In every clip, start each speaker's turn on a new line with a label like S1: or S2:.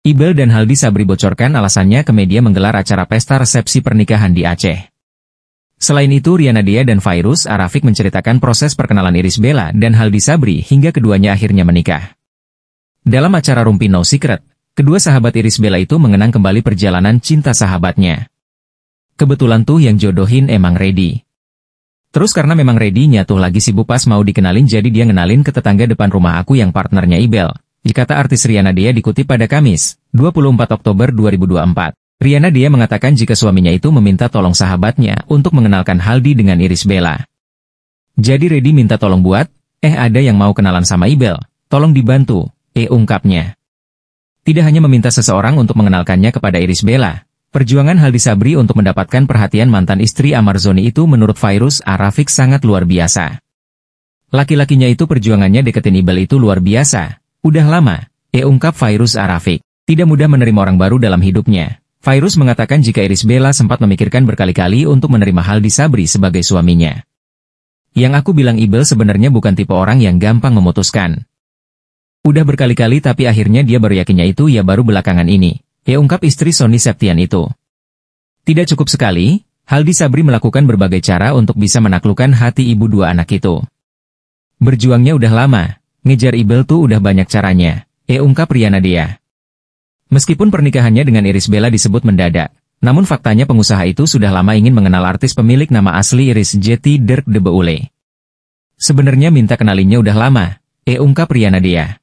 S1: Ibel dan Haldi Sabri bocorkan alasannya ke media menggelar acara pesta resepsi pernikahan di Aceh. Selain itu Riana Dia dan Virus Arafik menceritakan proses perkenalan Iris Bella dan Haldi Sabri hingga keduanya akhirnya menikah. Dalam acara Rumpi No Secret, kedua sahabat Iris Bella itu mengenang kembali perjalanan cinta sahabatnya. Kebetulan tuh yang jodohin emang ready. Terus karena memang ready-nya tuh lagi sibuk pas mau dikenalin jadi dia ngenalin ke tetangga depan rumah aku yang partnernya Ibel, Dikata artis Riana Dea dikutip pada Kamis, 24 Oktober 2024. Riana Dea mengatakan jika suaminya itu meminta tolong sahabatnya untuk mengenalkan Haldi dengan Iris Bella. Jadi Redi minta tolong buat, eh ada yang mau kenalan sama Ibel, tolong dibantu, eh ungkapnya. Tidak hanya meminta seseorang untuk mengenalkannya kepada Iris Bella, Perjuangan Haldi Sabri untuk mendapatkan perhatian mantan istri Amarzoni itu menurut Virus Arafik sangat luar biasa. Laki-lakinya itu perjuangannya deketin Ibel itu luar biasa, Udah lama, E ungkap Virus Arafik. Tidak mudah menerima orang baru dalam hidupnya. Virus mengatakan jika Iris Bella sempat memikirkan berkali-kali untuk menerima Haldi Sabri sebagai suaminya. Yang aku bilang Ibel sebenarnya bukan tipe orang yang gampang memutuskan. Udah berkali-kali tapi akhirnya dia baru yakinnya itu ya baru belakangan ini. Ya ungkap istri Sony Septian itu. Tidak cukup sekali, Haldi Sabri melakukan berbagai cara untuk bisa menaklukkan hati ibu dua anak itu. Berjuangnya udah lama, Ngejar Ibel tuh udah banyak caranya, eh ungkap Riana dia. Meskipun pernikahannya dengan Iris Bella disebut mendadak, namun faktanya pengusaha itu sudah lama ingin mengenal artis pemilik nama asli Iris Jetty Dirk de Beule. Sebenarnya minta kenalinya udah lama, eh ungkap Riana dia.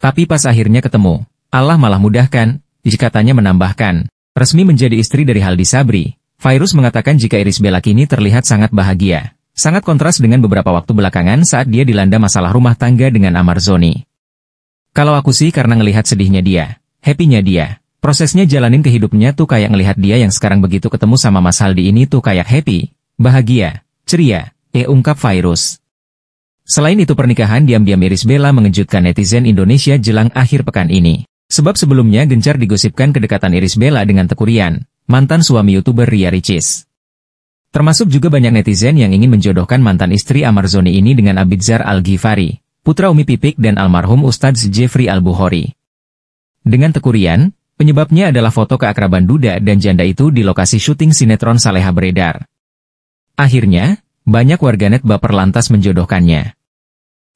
S1: Tapi pas akhirnya ketemu, Allah malah mudahkan, dikatanya menambahkan, resmi menjadi istri dari Haldi Sabri, Virus mengatakan jika Iris Bella kini terlihat sangat bahagia. Sangat kontras dengan beberapa waktu belakangan saat dia dilanda masalah rumah tangga dengan Amar Zoni. Kalau aku sih karena ngelihat sedihnya dia, happy-nya dia, prosesnya jalanin kehidupnya tuh kayak ngelihat dia yang sekarang begitu ketemu sama Mas Haldi ini tuh kayak happy, bahagia, ceria, eh ungkap virus. Selain itu pernikahan diam-diam Iris Bella mengejutkan netizen Indonesia jelang akhir pekan ini. Sebab sebelumnya gencar digosipkan kedekatan Iris Bella dengan Tekurian, mantan suami youtuber Ria Ricis. Termasuk juga banyak netizen yang ingin menjodohkan mantan istri Zoni ini dengan Abidzar Al-Ghifari, putra Umi Pipik dan almarhum Ustadz Jeffrey al Buhori. Dengan tekurian, penyebabnya adalah foto keakraban Duda dan janda itu di lokasi syuting sinetron Saleha beredar. Akhirnya, banyak warganet baper lantas menjodohkannya.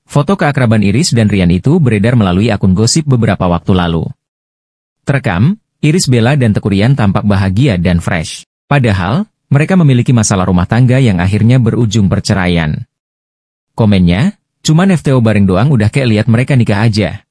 S1: Foto keakraban Iris dan Rian itu beredar melalui akun gosip beberapa waktu lalu. Terekam, Iris Bella dan Tekurian tampak bahagia dan fresh. Padahal, mereka memiliki masalah rumah tangga yang akhirnya berujung perceraian. Komennya, cuman FTO bareng doang udah kayak lihat mereka nikah aja.